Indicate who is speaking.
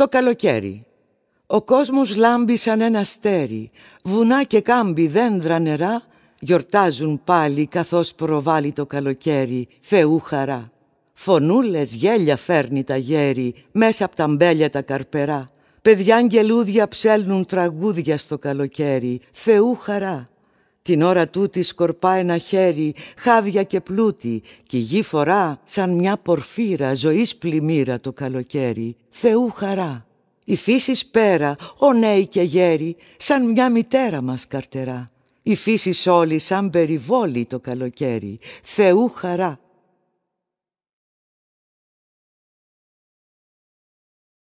Speaker 1: Το καλοκαίρι. Ο κόσμος λάμπει σαν ένα στέρι. Βουνά και κάμπι, δέντρα, νερά γιορτάζουν πάλι καθώς προβάλλει το καλοκαίρι Θεού χαρά. Φωνούλες γέλια φέρνει τα γέρι μέσα από τα μπέλια τα καρπερά. Παιδιά αγγελούδια ψέλνουν τραγούδια στο καλοκαίρι Θεού χαρά. Την ώρα τούτη σκορπά ένα χέρι, χάδια και πλούτη, κι η γη φορά σαν μια πορφύρα ζωής πλημμύρα το καλοκαίρι, Θεού χαρά. Η φύση πέρα, ο νέοι και γέροι, σαν μια μητέρα μας καρτερά. Η φύση όλη σαν περιβόλη το καλοκαίρι, Θεού χαρά.